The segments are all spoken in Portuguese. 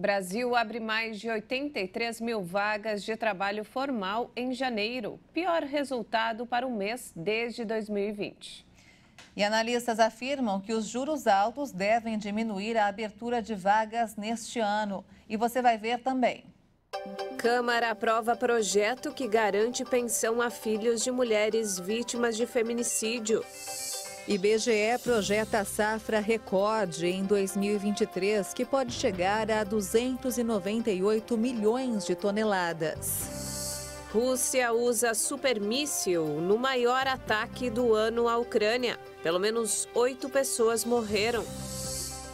Brasil abre mais de 83 mil vagas de trabalho formal em janeiro, pior resultado para o mês desde 2020. E analistas afirmam que os juros altos devem diminuir a abertura de vagas neste ano. E você vai ver também. Câmara aprova projeto que garante pensão a filhos de mulheres vítimas de feminicídio. IBGE projeta safra recorde em 2023, que pode chegar a 298 milhões de toneladas. Rússia usa supermíssil no maior ataque do ano à Ucrânia. Pelo menos oito pessoas morreram.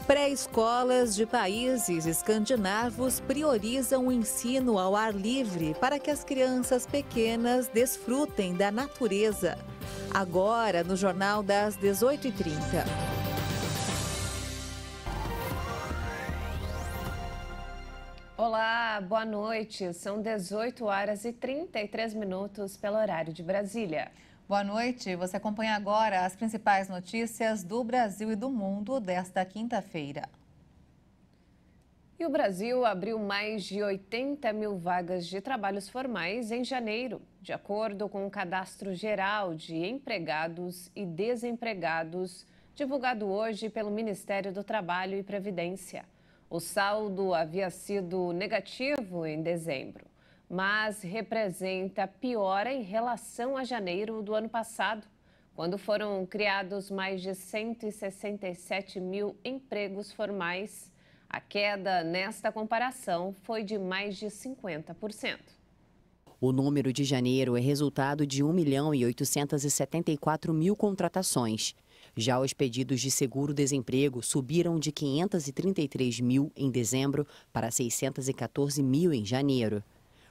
Pré-escolas de países escandinavos priorizam o ensino ao ar livre para que as crianças pequenas desfrutem da natureza agora no Jornal das 18h30. Olá, boa noite. São 18 horas e 33 minutos pelo horário de Brasília. Boa noite. Você acompanha agora as principais notícias do Brasil e do mundo desta quinta-feira. E o Brasil abriu mais de 80 mil vagas de trabalhos formais em janeiro, de acordo com o Cadastro Geral de Empregados e Desempregados, divulgado hoje pelo Ministério do Trabalho e Previdência. O saldo havia sido negativo em dezembro, mas representa piora em relação a janeiro do ano passado, quando foram criados mais de 167 mil empregos formais. A queda nesta comparação foi de mais de 50%. O número de janeiro é resultado de 1 milhão e 874 mil contratações. Já os pedidos de seguro-desemprego subiram de 533 mil em dezembro para 614 mil em janeiro.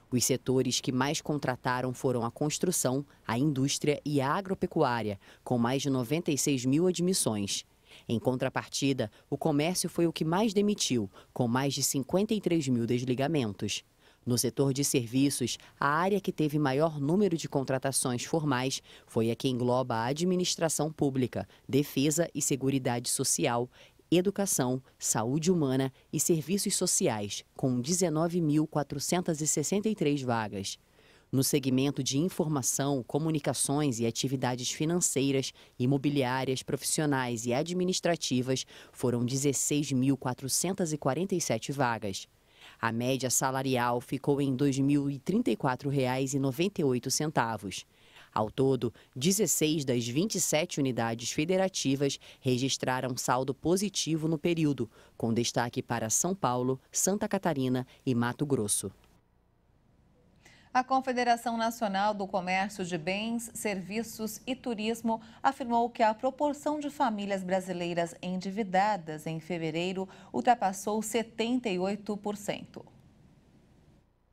Os setores que mais contrataram foram a construção, a indústria e a agropecuária, com mais de 96 mil admissões. Em contrapartida, o comércio foi o que mais demitiu, com mais de 53 mil desligamentos. No setor de serviços, a área que teve maior número de contratações formais foi a que engloba a administração pública, defesa e seguridade social, educação, saúde humana e serviços sociais, com 19.463 vagas no segmento de informação, comunicações e atividades financeiras, imobiliárias, profissionais e administrativas foram 16.447 vagas. A média salarial ficou em R$ 2.034,98. Ao todo, 16 das 27 unidades federativas registraram saldo positivo no período, com destaque para São Paulo, Santa Catarina e Mato Grosso. A Confederação Nacional do Comércio de Bens, Serviços e Turismo afirmou que a proporção de famílias brasileiras endividadas em fevereiro ultrapassou 78%.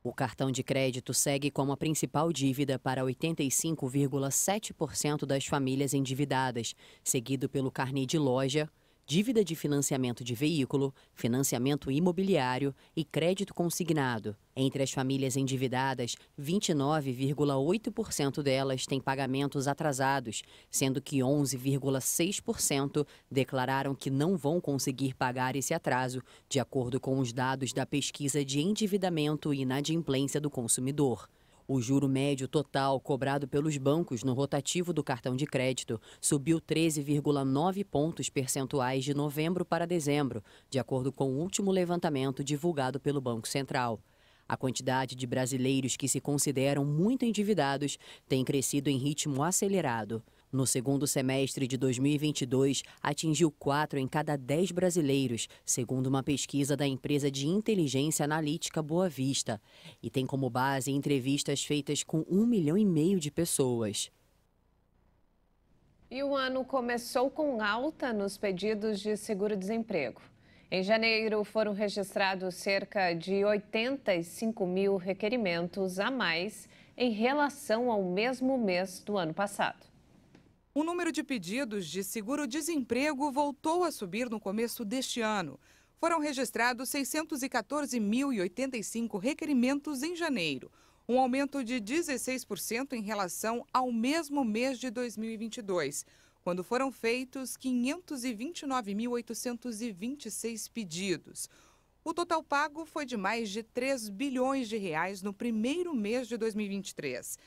O cartão de crédito segue como a principal dívida para 85,7% das famílias endividadas, seguido pelo carnê de loja, dívida de financiamento de veículo, financiamento imobiliário e crédito consignado. Entre as famílias endividadas, 29,8% delas têm pagamentos atrasados, sendo que 11,6% declararam que não vão conseguir pagar esse atraso, de acordo com os dados da pesquisa de endividamento e inadimplência do consumidor. O juro médio total cobrado pelos bancos no rotativo do cartão de crédito subiu 13,9 pontos percentuais de novembro para dezembro, de acordo com o último levantamento divulgado pelo Banco Central. A quantidade de brasileiros que se consideram muito endividados tem crescido em ritmo acelerado. No segundo semestre de 2022, atingiu 4 em cada 10 brasileiros, segundo uma pesquisa da empresa de inteligência analítica Boa Vista, e tem como base entrevistas feitas com um milhão e meio de pessoas. E o ano começou com alta nos pedidos de seguro-desemprego. Em janeiro, foram registrados cerca de 85 mil requerimentos a mais em relação ao mesmo mês do ano passado. O número de pedidos de seguro-desemprego voltou a subir no começo deste ano. Foram registrados 614.085 requerimentos em janeiro, um aumento de 16% em relação ao mesmo mês de 2022, quando foram feitos 529.826 pedidos. O total pago foi de mais de 3 bilhões de reais no primeiro mês de 2023.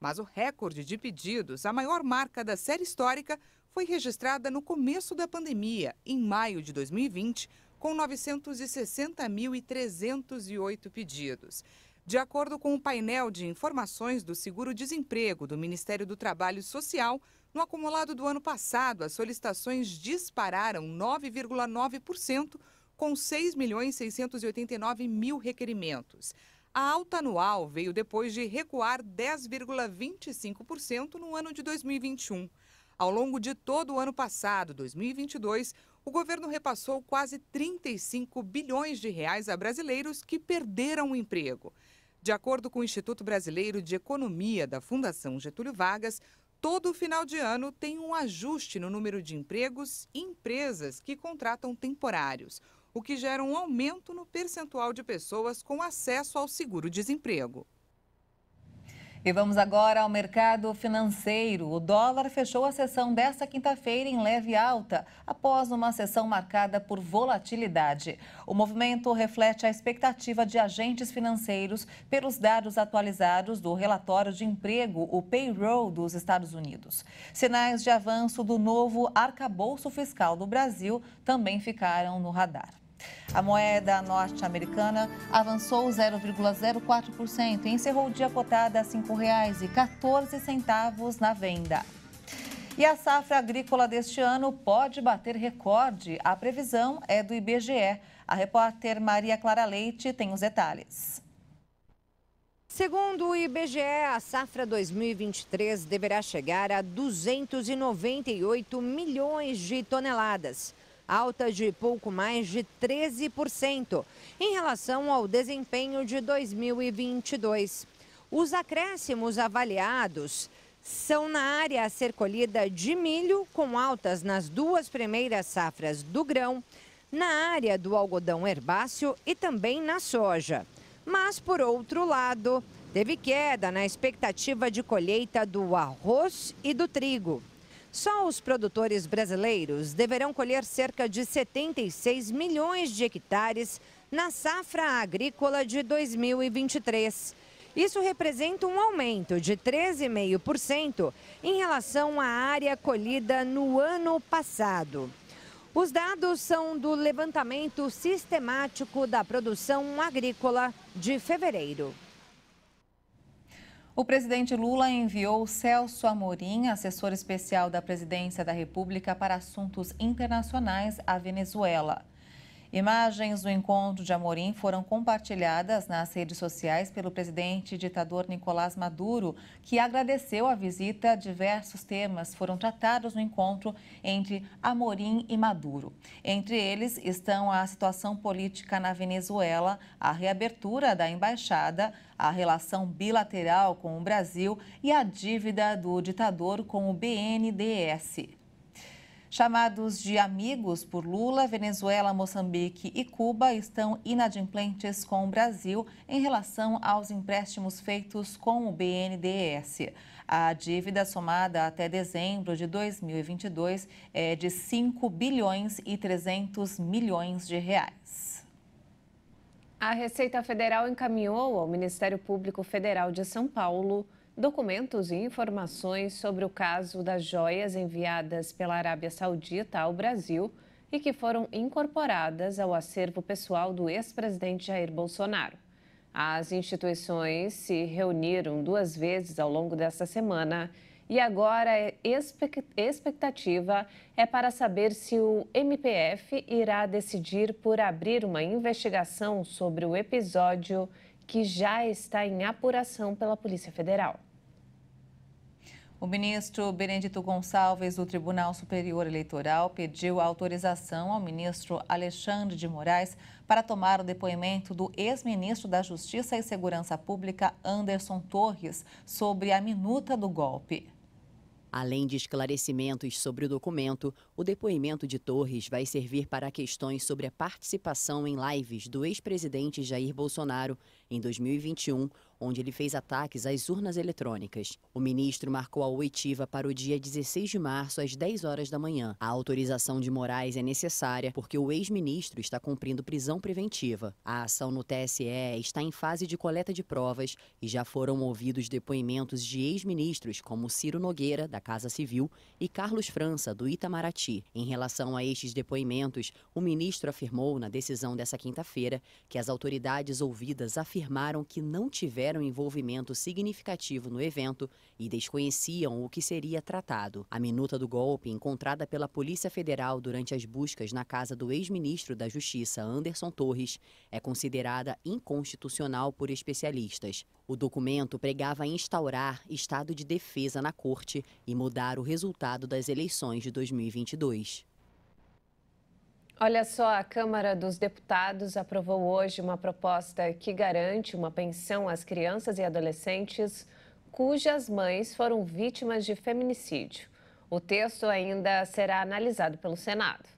Mas o recorde de pedidos, a maior marca da série histórica, foi registrada no começo da pandemia, em maio de 2020, com 960.308 pedidos. De acordo com o painel de informações do Seguro-Desemprego do Ministério do Trabalho Social, no acumulado do ano passado, as solicitações dispararam 9,9%, com 6.689.000 requerimentos. A alta anual veio depois de recuar 10,25% no ano de 2021. Ao longo de todo o ano passado, 2022, o governo repassou quase 35 bilhões de reais a brasileiros que perderam o emprego. De acordo com o Instituto Brasileiro de Economia da Fundação Getúlio Vargas, todo final de ano tem um ajuste no número de empregos e empresas que contratam temporários o que gera um aumento no percentual de pessoas com acesso ao seguro-desemprego. E vamos agora ao mercado financeiro. O dólar fechou a sessão desta quinta-feira em leve alta, após uma sessão marcada por volatilidade. O movimento reflete a expectativa de agentes financeiros pelos dados atualizados do relatório de emprego, o payroll dos Estados Unidos. Sinais de avanço do novo arcabouço fiscal do Brasil também ficaram no radar. A moeda norte-americana avançou 0,04% e encerrou o dia cotada a R$ 5,14 na venda. E a safra agrícola deste ano pode bater recorde. A previsão é do IBGE. A repórter Maria Clara Leite tem os detalhes. Segundo o IBGE, a safra 2023 deverá chegar a 298 milhões de toneladas, alta de pouco mais de 13% em relação ao desempenho de 2022. Os acréscimos avaliados são na área a ser colhida de milho, com altas nas duas primeiras safras do grão, na área do algodão herbáceo e também na soja. Mas, por outro lado, teve queda na expectativa de colheita do arroz e do trigo. Só os produtores brasileiros deverão colher cerca de 76 milhões de hectares na safra agrícola de 2023. Isso representa um aumento de 13,5% em relação à área colhida no ano passado. Os dados são do levantamento sistemático da produção agrícola de fevereiro. O presidente Lula enviou Celso Amorim, assessor especial da Presidência da República para assuntos internacionais, à Venezuela. Imagens do encontro de Amorim foram compartilhadas nas redes sociais pelo presidente ditador Nicolás Maduro, que agradeceu a visita. Diversos temas foram tratados no encontro entre Amorim e Maduro. Entre eles estão a situação política na Venezuela, a reabertura da embaixada, a relação bilateral com o Brasil e a dívida do ditador com o BNDES. Chamados de amigos por Lula, Venezuela, Moçambique e Cuba estão inadimplentes com o Brasil em relação aos empréstimos feitos com o BNDES. A dívida somada até dezembro de 2022 é de 5 bilhões e 300 milhões de reais. A Receita Federal encaminhou ao Ministério Público Federal de São Paulo documentos e informações sobre o caso das joias enviadas pela Arábia Saudita ao Brasil e que foram incorporadas ao acervo pessoal do ex-presidente Jair Bolsonaro. As instituições se reuniram duas vezes ao longo desta semana e agora é a expectativa é para saber se o MPF irá decidir por abrir uma investigação sobre o episódio que já está em apuração pela Polícia Federal. O ministro Benedito Gonçalves do Tribunal Superior Eleitoral pediu autorização ao ministro Alexandre de Moraes para tomar o depoimento do ex-ministro da Justiça e Segurança Pública, Anderson Torres, sobre a minuta do golpe. Além de esclarecimentos sobre o documento, o depoimento de Torres vai servir para questões sobre a participação em lives do ex-presidente Jair Bolsonaro em 2021, onde ele fez ataques às urnas eletrônicas. O ministro marcou a oitiva para o dia 16 de março, às 10 horas da manhã. A autorização de Moraes é necessária porque o ex-ministro está cumprindo prisão preventiva. A ação no TSE está em fase de coleta de provas e já foram ouvidos depoimentos de ex-ministros como Ciro Nogueira, da Casa Civil, e Carlos França, do Itamaraty. Em relação a estes depoimentos, o ministro afirmou na decisão dessa quinta-feira que as autoridades ouvidas afirmaram que não tiveram tiveram envolvimento significativo no evento e desconheciam o que seria tratado. A minuta do golpe, encontrada pela Polícia Federal durante as buscas na casa do ex-ministro da Justiça, Anderson Torres, é considerada inconstitucional por especialistas. O documento pregava instaurar estado de defesa na corte e mudar o resultado das eleições de 2022. Olha só, a Câmara dos Deputados aprovou hoje uma proposta que garante uma pensão às crianças e adolescentes cujas mães foram vítimas de feminicídio. O texto ainda será analisado pelo Senado.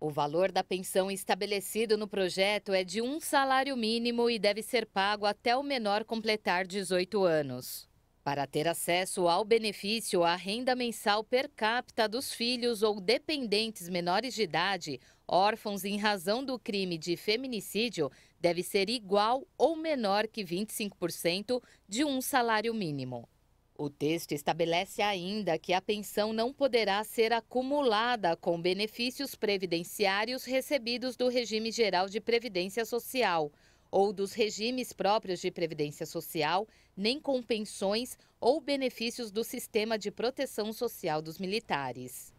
O valor da pensão estabelecido no projeto é de um salário mínimo e deve ser pago até o menor completar 18 anos. Para ter acesso ao benefício, a renda mensal per capita dos filhos ou dependentes menores de idade, órfãos em razão do crime de feminicídio, deve ser igual ou menor que 25% de um salário mínimo. O texto estabelece ainda que a pensão não poderá ser acumulada com benefícios previdenciários recebidos do regime geral de previdência social ou dos regimes próprios de previdência social, nem com pensões ou benefícios do sistema de proteção social dos militares.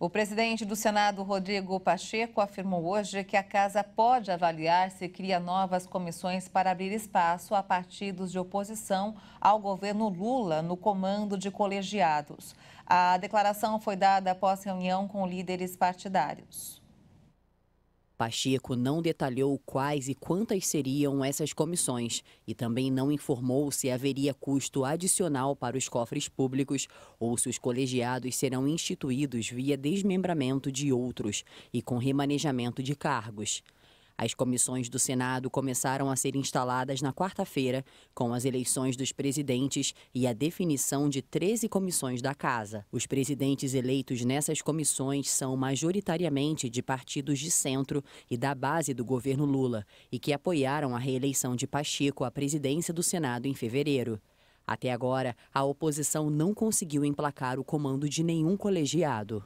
O presidente do Senado, Rodrigo Pacheco, afirmou hoje que a casa pode avaliar se cria novas comissões para abrir espaço a partidos de oposição ao governo Lula no comando de colegiados. A declaração foi dada após reunião com líderes partidários. Pacheco não detalhou quais e quantas seriam essas comissões e também não informou se haveria custo adicional para os cofres públicos ou se os colegiados serão instituídos via desmembramento de outros e com remanejamento de cargos. As comissões do Senado começaram a ser instaladas na quarta-feira, com as eleições dos presidentes e a definição de 13 comissões da Casa. Os presidentes eleitos nessas comissões são majoritariamente de partidos de centro e da base do governo Lula, e que apoiaram a reeleição de Pacheco à presidência do Senado em fevereiro. Até agora, a oposição não conseguiu emplacar o comando de nenhum colegiado.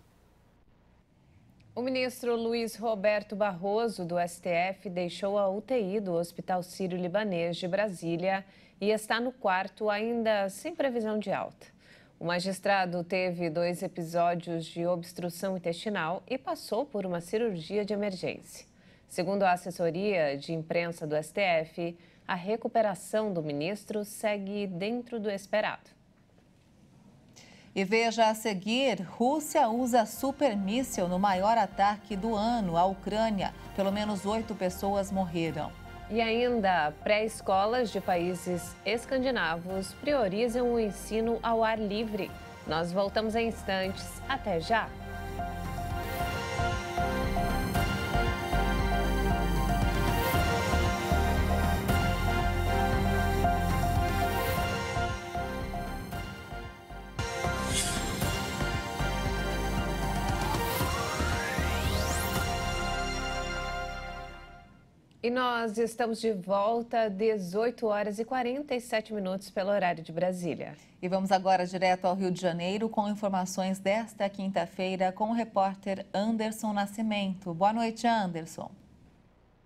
O ministro Luiz Roberto Barroso, do STF, deixou a UTI do Hospital Sírio-Libanês de Brasília e está no quarto, ainda sem previsão de alta. O magistrado teve dois episódios de obstrução intestinal e passou por uma cirurgia de emergência. Segundo a assessoria de imprensa do STF, a recuperação do ministro segue dentro do esperado. E veja a seguir: Rússia usa supermíssil no maior ataque do ano à Ucrânia. Pelo menos oito pessoas morreram. E ainda, pré-escolas de países escandinavos priorizam o ensino ao ar livre. Nós voltamos em instantes. Até já! Nós estamos de volta, 18 horas e 47 minutos pelo horário de Brasília. E vamos agora direto ao Rio de Janeiro com informações desta quinta-feira com o repórter Anderson Nascimento. Boa noite, Anderson.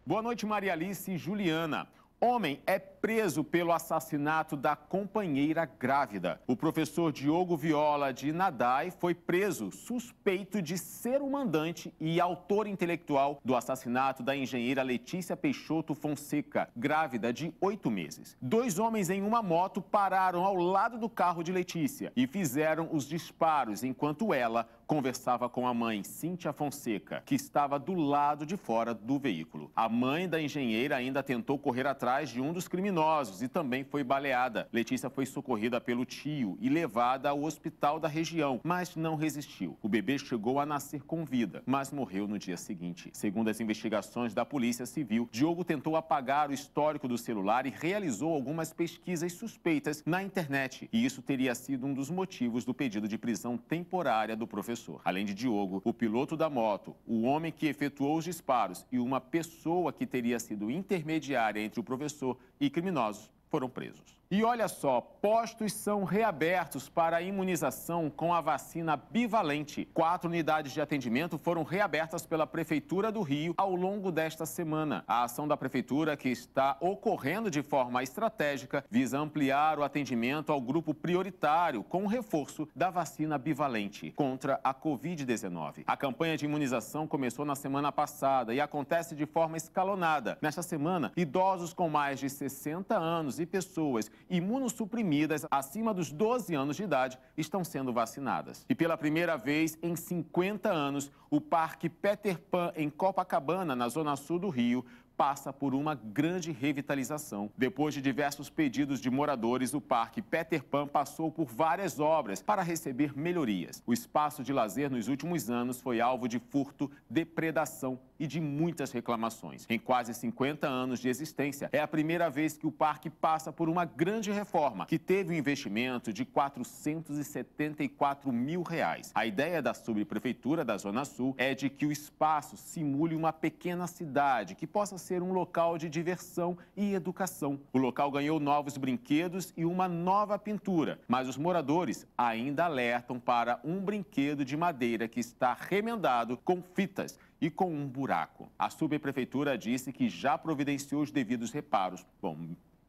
Boa noite, Maria Alice e Juliana. Homem é preso pelo assassinato da companheira grávida. O professor Diogo Viola de Nadai foi preso suspeito de ser o mandante e autor intelectual do assassinato da engenheira Letícia Peixoto Fonseca, grávida de oito meses. Dois homens em uma moto pararam ao lado do carro de Letícia e fizeram os disparos enquanto ela conversava com a mãe, Cíntia Fonseca, que estava do lado de fora do veículo. A mãe da engenheira ainda tentou correr atrás de um dos criminosos criminosos e também foi baleada. Letícia foi socorrida pelo tio e levada ao hospital da região, mas não resistiu. O bebê chegou a nascer com vida, mas morreu no dia seguinte. Segundo as investigações da Polícia Civil, Diogo tentou apagar o histórico do celular e realizou algumas pesquisas suspeitas na internet. E isso teria sido um dos motivos do pedido de prisão temporária do professor. Além de Diogo, o piloto da moto, o homem que efetuou os disparos e uma pessoa que teria sido intermediária entre o professor e criminosos foram presos. E olha só, postos são reabertos para imunização com a vacina bivalente. Quatro unidades de atendimento foram reabertas pela Prefeitura do Rio ao longo desta semana. A ação da Prefeitura, que está ocorrendo de forma estratégica, visa ampliar o atendimento ao grupo prioritário com o reforço da vacina bivalente contra a Covid-19. A campanha de imunização começou na semana passada e acontece de forma escalonada. Nesta semana, idosos com mais de 60 anos e pessoas imunossuprimidas acima dos 12 anos de idade estão sendo vacinadas. E pela primeira vez em 50 anos, o Parque Peter Pan, em Copacabana, na zona sul do Rio, passa por uma grande revitalização. Depois de diversos pedidos de moradores, o Parque Peter Pan passou por várias obras para receber melhorias. O espaço de lazer nos últimos anos foi alvo de furto, depredação e de muitas reclamações. Em quase 50 anos de existência, é a primeira vez que o parque passa por uma grande reforma, que teve um investimento de 474 mil reais. A ideia da subprefeitura da Zona Sul é de que o espaço simule uma pequena cidade, que possa ser um local de diversão e educação. O local ganhou novos brinquedos e uma nova pintura, mas os moradores ainda alertam para um brinquedo de madeira que está remendado com fitas e com um buraco. A subprefeitura disse que já providenciou os devidos reparos. Bom,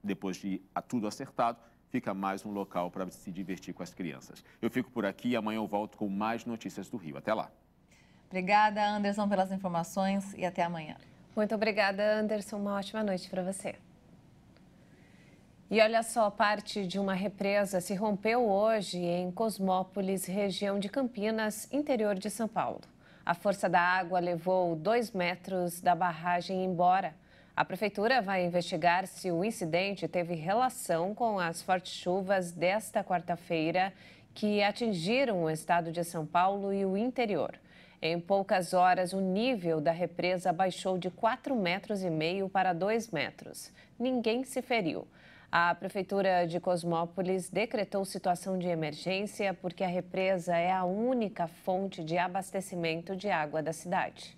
depois de tudo acertado, fica mais um local para se divertir com as crianças. Eu fico por aqui e amanhã eu volto com mais notícias do Rio. Até lá. Obrigada, Anderson, pelas informações e até amanhã. Muito obrigada, Anderson. Uma ótima noite para você. E olha só, parte de uma represa se rompeu hoje em Cosmópolis, região de Campinas, interior de São Paulo. A força da água levou dois metros da barragem embora. A prefeitura vai investigar se o incidente teve relação com as fortes chuvas desta quarta-feira que atingiram o estado de São Paulo e o interior. Em poucas horas, o nível da represa baixou de 4,5 metros e meio para 2 metros. Ninguém se feriu. A Prefeitura de Cosmópolis decretou situação de emergência porque a represa é a única fonte de abastecimento de água da cidade.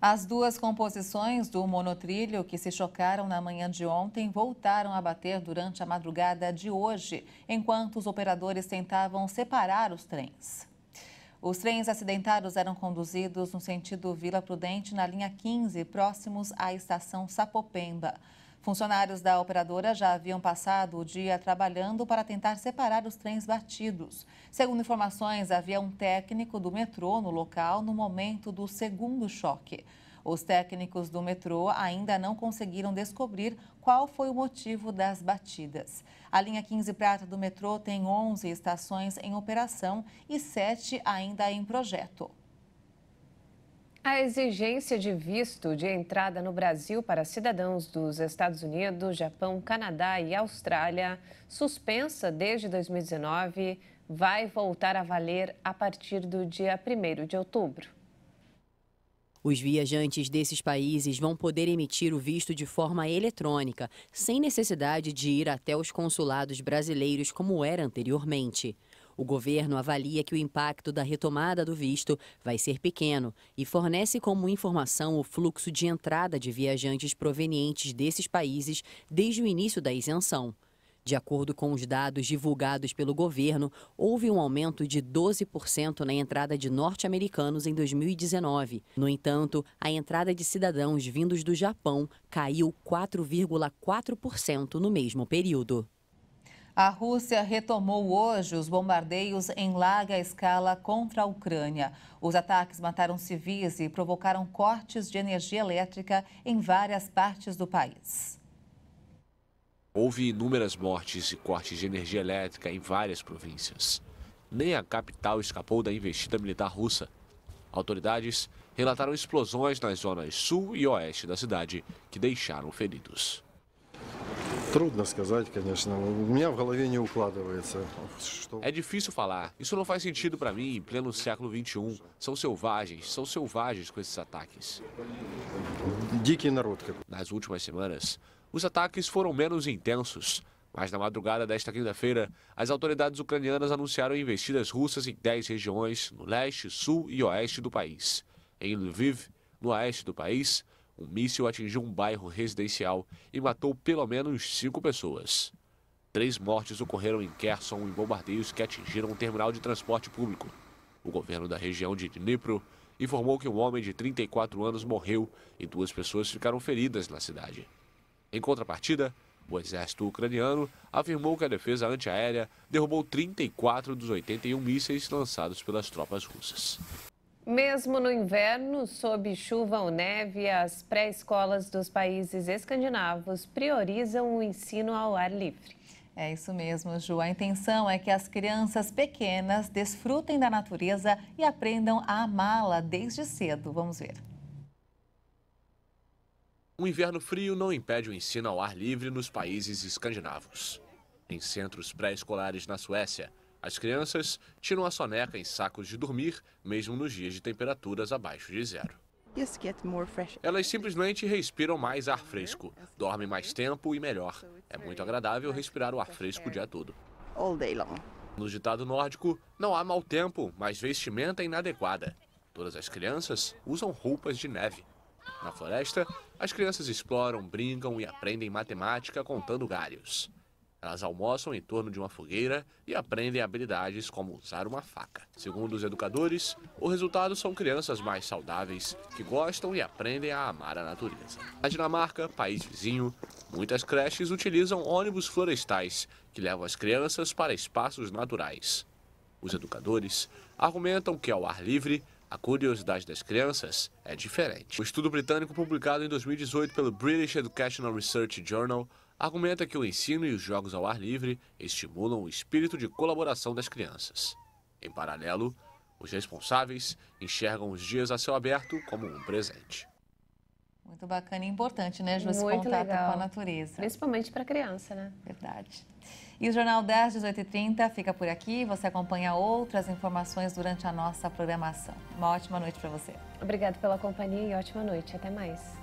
As duas composições do monotrilho que se chocaram na manhã de ontem voltaram a bater durante a madrugada de hoje, enquanto os operadores tentavam separar os trens. Os trens acidentados eram conduzidos no sentido Vila Prudente, na linha 15, próximos à estação Sapopemba. Funcionários da operadora já haviam passado o dia trabalhando para tentar separar os trens batidos. Segundo informações, havia um técnico do metrô no local no momento do segundo choque. Os técnicos do metrô ainda não conseguiram descobrir qual foi o motivo das batidas. A linha 15 Prata do metrô tem 11 estações em operação e 7 ainda em projeto. A exigência de visto de entrada no Brasil para cidadãos dos Estados Unidos, Japão, Canadá e Austrália, suspensa desde 2019, vai voltar a valer a partir do dia 1 de outubro. Os viajantes desses países vão poder emitir o visto de forma eletrônica, sem necessidade de ir até os consulados brasileiros como era anteriormente. O governo avalia que o impacto da retomada do visto vai ser pequeno e fornece como informação o fluxo de entrada de viajantes provenientes desses países desde o início da isenção. De acordo com os dados divulgados pelo governo, houve um aumento de 12% na entrada de norte-americanos em 2019. No entanto, a entrada de cidadãos vindos do Japão caiu 4,4% no mesmo período. A Rússia retomou hoje os bombardeios em larga escala contra a Ucrânia. Os ataques mataram civis e provocaram cortes de energia elétrica em várias partes do país. Houve inúmeras mortes e cortes de energia elétrica em várias províncias. Nem a capital escapou da investida militar russa. Autoridades relataram explosões nas zonas sul e oeste da cidade que deixaram feridos. É difícil falar. Isso não faz sentido para mim em pleno século XXI. São selvagens, são selvagens com esses ataques. Nas últimas semanas, os ataques foram menos intensos. Mas na madrugada desta quinta-feira, as autoridades ucranianas anunciaram investidas russas em 10 regiões no leste, sul e oeste do país. Em Lviv, no oeste do país, um míssil atingiu um bairro residencial e matou pelo menos cinco pessoas. Três mortes ocorreram em Kherson em bombardeios que atingiram um terminal de transporte público. O governo da região de Dnipro informou que um homem de 34 anos morreu e duas pessoas ficaram feridas na cidade. Em contrapartida, o exército ucraniano afirmou que a defesa antiaérea derrubou 34 dos 81 mísseis lançados pelas tropas russas. Mesmo no inverno, sob chuva ou neve, as pré-escolas dos países escandinavos priorizam o ensino ao ar livre. É isso mesmo, Ju. A intenção é que as crianças pequenas desfrutem da natureza e aprendam a amá-la desde cedo. Vamos ver. O inverno frio não impede o ensino ao ar livre nos países escandinavos. Em centros pré-escolares na Suécia, as crianças tiram a soneca em sacos de dormir, mesmo nos dias de temperaturas abaixo de zero. Elas simplesmente respiram mais ar fresco, dormem mais tempo e melhor. É muito agradável respirar o ar fresco o dia todo. No ditado nórdico, não há mau tempo, mas vestimenta inadequada. Todas as crianças usam roupas de neve. Na floresta, as crianças exploram, brincam e aprendem matemática contando galhos. Elas almoçam em torno de uma fogueira e aprendem habilidades como usar uma faca. Segundo os educadores, o resultado são crianças mais saudáveis que gostam e aprendem a amar a natureza. Na Dinamarca, país vizinho, muitas creches utilizam ônibus florestais que levam as crianças para espaços naturais. Os educadores argumentam que ao ar livre, a curiosidade das crianças é diferente. O estudo britânico publicado em 2018 pelo British Educational Research Journal argumenta que o ensino e os jogos ao ar livre estimulam o espírito de colaboração das crianças. Em paralelo, os responsáveis enxergam os dias a céu aberto como um presente. Muito bacana e importante, né, Ju, esse Muito contato legal. com a natureza. Principalmente para criança, né? Verdade. E o Jornal 10, 18h30 fica por aqui. Você acompanha outras informações durante a nossa programação. Uma ótima noite para você. Obrigada pela companhia e ótima noite. Até mais.